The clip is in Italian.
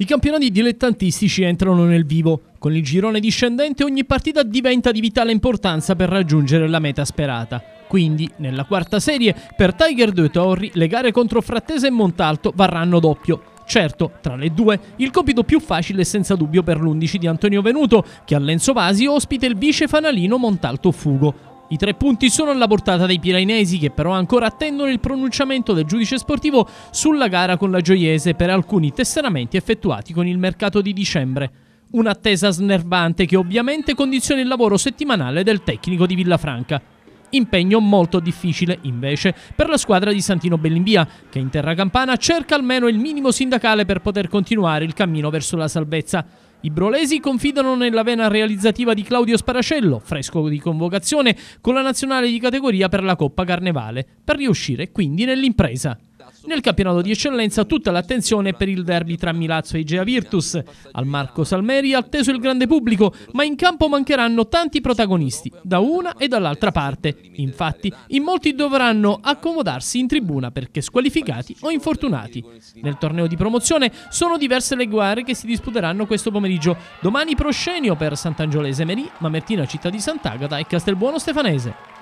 I campionati dilettantistici entrano nel vivo. Con il girone discendente ogni partita diventa di vitale importanza per raggiungere la meta sperata. Quindi, nella quarta serie, per Tiger 2 Torri, le gare contro Frattese e Montalto varranno doppio. Certo, tra le due, il compito più facile è senza dubbio per l'11 di Antonio Venuto, che a Lenzo Vasi ospita il vice fanalino Montalto Fugo. I tre punti sono alla portata dei pirainesi che però ancora attendono il pronunciamento del giudice sportivo sulla gara con la Gioiese per alcuni tesseramenti effettuati con il mercato di dicembre. Un'attesa snervante che ovviamente condiziona il lavoro settimanale del tecnico di Villafranca. Impegno molto difficile invece per la squadra di Santino Bellinvia che in terra campana cerca almeno il minimo sindacale per poter continuare il cammino verso la salvezza. I brolesi confidano nella vena realizzativa di Claudio Sparacello, fresco di convocazione con la nazionale di categoria per la Coppa Carnevale, per riuscire quindi nell'impresa. Nel campionato di eccellenza tutta l'attenzione per il derby tra Milazzo e Igea Virtus. Al Marco Salmeri è atteso il grande pubblico, ma in campo mancheranno tanti protagonisti, da una e dall'altra parte. Infatti, in molti dovranno accomodarsi in tribuna perché squalificati o infortunati. Nel torneo di promozione sono diverse le gare che si disputeranno questo pomeriggio. Domani Proscenio per Sant'Angiolese Merì, Mamertina Città di Sant'Agata e Castelbuono Stefanese.